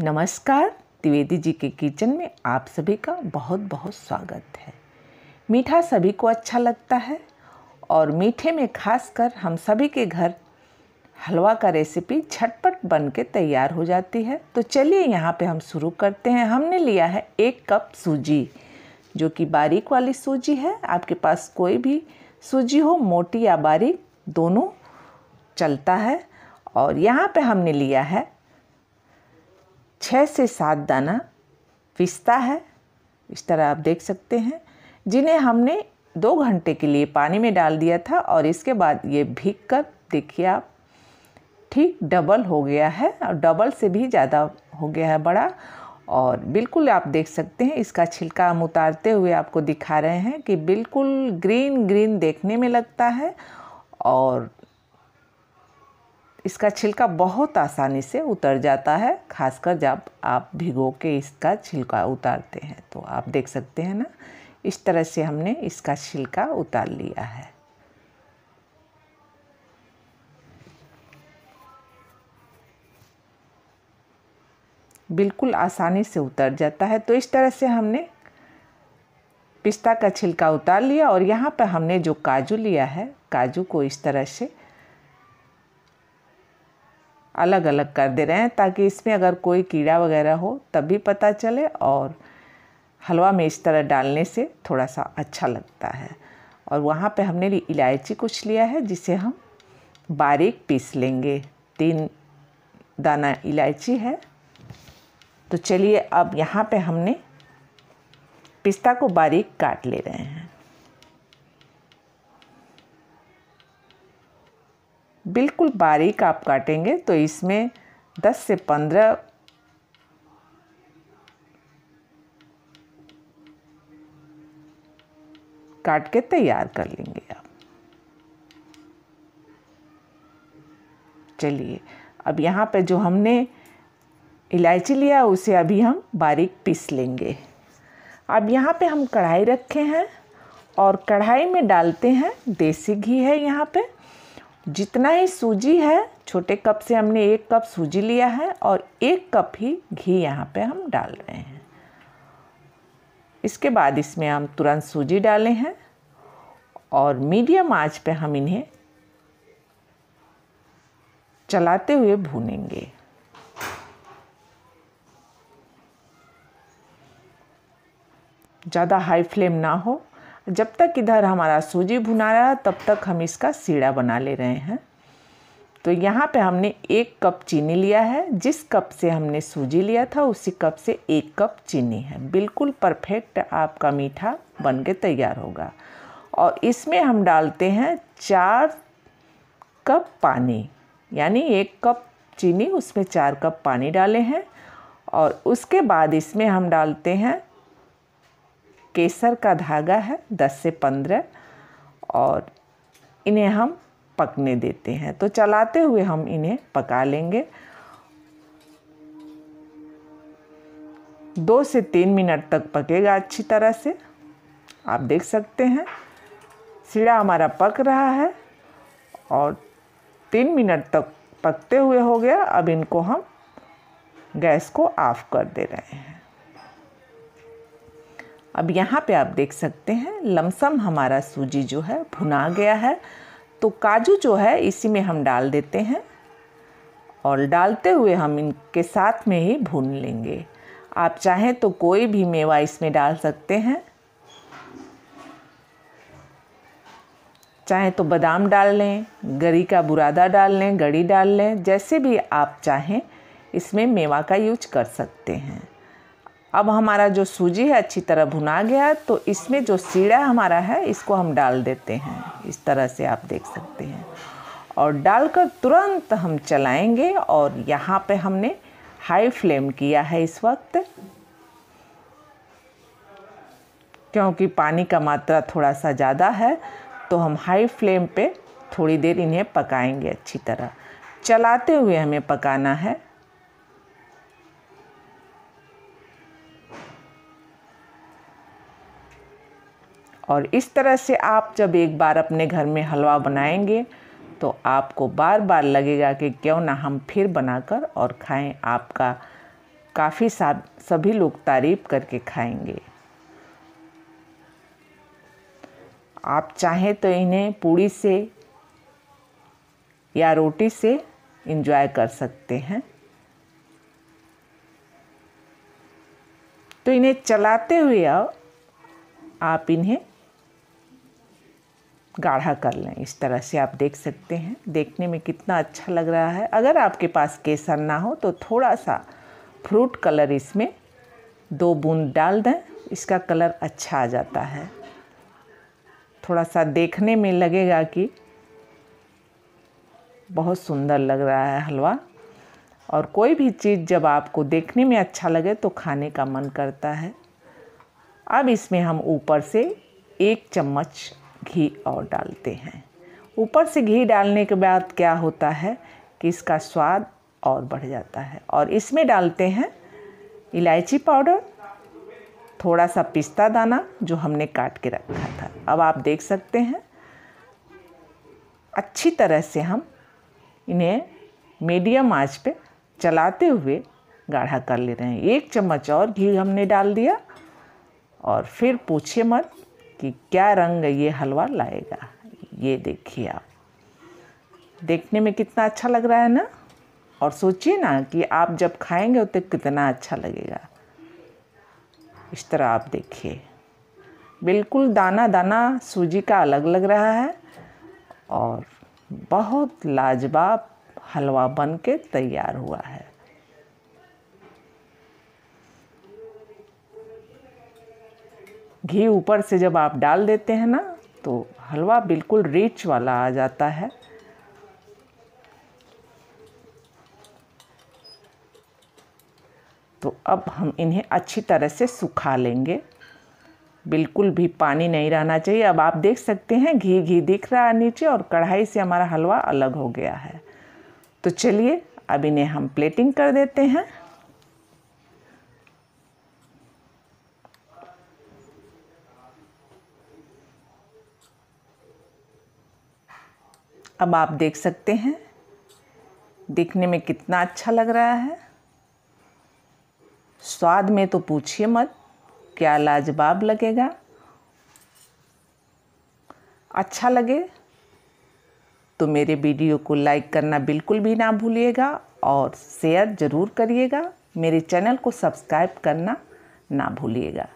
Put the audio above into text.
नमस्कार त्रिवेदी जी के किचन में आप सभी का बहुत बहुत स्वागत है मीठा सभी को अच्छा लगता है और मीठे में खासकर हम सभी के घर हलवा का रेसिपी झटपट बन के तैयार हो जाती है तो चलिए यहाँ पे हम शुरू करते हैं हमने लिया है एक कप सूजी जो कि बारीक वाली सूजी है आपके पास कोई भी सूजी हो मोटी या बारीक दोनों चलता है और यहाँ पे हमने लिया है छः से सात दाना पिसता है इस तरह आप देख सकते हैं जिन्हें हमने दो घंटे के लिए पानी में डाल दिया था और इसके बाद ये भीग कर देखिए आप ठीक डबल हो गया है और डबल से भी ज़्यादा हो गया है बड़ा और बिल्कुल आप देख सकते हैं इसका छिलका हम उतारते हुए आपको दिखा रहे हैं कि बिल्कुल ग्रीन ग्रीन देखने में लगता है और इसका छिलका बहुत आसानी से उतर जाता है खासकर जब आप भिगो के इसका छिलका उतारते हैं तो आप देख सकते हैं ना इस तरह से हमने इसका छिलका उतार लिया है बिल्कुल आसानी से उतर जाता है तो इस तरह से हमने पिस्ता का छिलका उतार लिया और यहाँ पर हमने जो काजू लिया है काजू को इस तरह से अलग अलग कर दे रहे हैं ताकि इसमें अगर कोई कीड़ा वगैरह हो तब भी पता चले और हलवा में इस तरह डालने से थोड़ा सा अच्छा लगता है और वहाँ पे हमने इलायची कुछ लिया है जिसे हम बारीक पीस लेंगे तीन दाना इलायची है तो चलिए अब यहाँ पे हमने पिस्ता को बारीक काट ले रहे हैं बिल्कुल बारीक आप काटेंगे तो इसमें 10 से 15 काट के तैयार कर लेंगे आप चलिए अब यहाँ पे जो हमने इलायची लिया उसे अभी हम बारीक पीस लेंगे अब यहाँ पे हम कढ़ाई रखे हैं और कढ़ाई में डालते हैं देसी घी है यहाँ पे जितना ही सूजी है छोटे कप से हमने एक कप सूजी लिया है और एक कप ही घी यहाँ पे हम डाल रहे हैं इसके बाद इसमें हम तुरंत सूजी डाले हैं और मीडियम आंच पे हम इन्हें चलाते हुए भूनेंगे ज़्यादा हाई फ्लेम ना हो जब तक इधर हमारा सूजी भुना रहा तब तक हम इसका सीड़ा बना ले रहे हैं तो यहाँ पे हमने एक कप चीनी लिया है जिस कप से हमने सूजी लिया था उसी कप से एक कप चीनी है बिल्कुल परफेक्ट आपका मीठा बन के तैयार होगा और इसमें हम डालते हैं चार कप पानी यानी एक कप चीनी उसमें चार कप पानी डाले हैं और उसके बाद इसमें हम डालते हैं केसर का धागा है 10 से 15 और इन्हें हम पकने देते हैं तो चलाते हुए हम इन्हें पका लेंगे दो से तीन मिनट तक पकेगा अच्छी तरह से आप देख सकते हैं सीढ़ा हमारा पक रहा है और तीन मिनट तक पकते हुए हो गया अब इनको हम गैस को ऑफ कर दे रहे हैं अब यहाँ पे आप देख सकते हैं लमसम हमारा सूजी जो है भुना गया है तो काजू जो है इसी में हम डाल देते हैं और डालते हुए हम इनके साथ में ही भून लेंगे आप चाहें तो कोई भी मेवा इसमें डाल सकते हैं चाहें तो बादाम डाल लें गरी का बुरादा डाल लें गड़ी डाल लें जैसे भी आप चाहें इसमें मेवा का यूज कर सकते हैं अब हमारा जो सूजी है अच्छी तरह भुना गया तो इसमें जो सीड़ा हमारा है इसको हम डाल देते हैं इस तरह से आप देख सकते हैं और डालकर तुरंत हम चलाएंगे और यहाँ पे हमने हाई फ्लेम किया है इस वक्त क्योंकि पानी का मात्रा थोड़ा सा ज़्यादा है तो हम हाई फ्लेम पे थोड़ी देर इन्हें पकाएंगे अच्छी तरह चलाते हुए हमें पकाना है और इस तरह से आप जब एक बार अपने घर में हलवा बनाएंगे तो आपको बार बार लगेगा कि क्यों ना हम फिर बनाकर और खाएं आपका काफ़ी सभी लोग तारीफ करके खाएंगे आप चाहें तो इन्हें पूड़ी से या रोटी से इंजॉय कर सकते हैं तो इन्हें चलाते हुए आप इन्हें गाढ़ा कर लें इस तरह से आप देख सकते हैं देखने में कितना अच्छा लग रहा है अगर आपके पास केसर ना हो तो थोड़ा सा फ्रूट कलर इसमें दो बूंद डाल दें इसका कलर अच्छा आ जाता है थोड़ा सा देखने में लगेगा कि बहुत सुंदर लग रहा है हलवा और कोई भी चीज़ जब आपको देखने में अच्छा लगे तो खाने का मन करता है अब इसमें हम ऊपर से एक चम्मच घी और डालते हैं ऊपर से घी डालने के बाद क्या होता है कि इसका स्वाद और बढ़ जाता है और इसमें डालते हैं इलायची पाउडर थोड़ा सा पिस्ता दाना जो हमने काट के रखा था अब आप देख सकते हैं अच्छी तरह से हम इन्हें मीडियम आंच पे चलाते हुए गाढ़ा कर ले रहे हैं एक चम्मच और घी हमने डाल दिया और फिर पूछिए मत कि क्या रंग ये हलवा लाएगा ये देखिए आप देखने में कितना अच्छा लग रहा है ना और सोचिए ना कि आप जब खाएंगे तो कितना अच्छा लगेगा इस तरह आप देखिए बिल्कुल दाना दाना सूजी का अलग लग रहा है और बहुत लाजवाब हलवा बन के तैयार हुआ है घी ऊपर से जब आप डाल देते हैं ना तो हलवा बिल्कुल रिच वाला आ जाता है तो अब हम इन्हें अच्छी तरह से सुखा लेंगे बिल्कुल भी पानी नहीं रहना चाहिए अब आप देख सकते हैं घी घी दिख रहा है नीचे और कढ़ाई से हमारा हलवा अलग हो गया है तो चलिए अब इन्हें हम प्लेटिंग कर देते हैं अब आप देख सकते हैं देखने में कितना अच्छा लग रहा है स्वाद में तो पूछिए मत क्या लाजवाब लगेगा अच्छा लगे तो मेरे वीडियो को लाइक करना बिल्कुल भी ना भूलिएगा और शेयर ज़रूर करिएगा मेरे चैनल को सब्सक्राइब करना ना भूलिएगा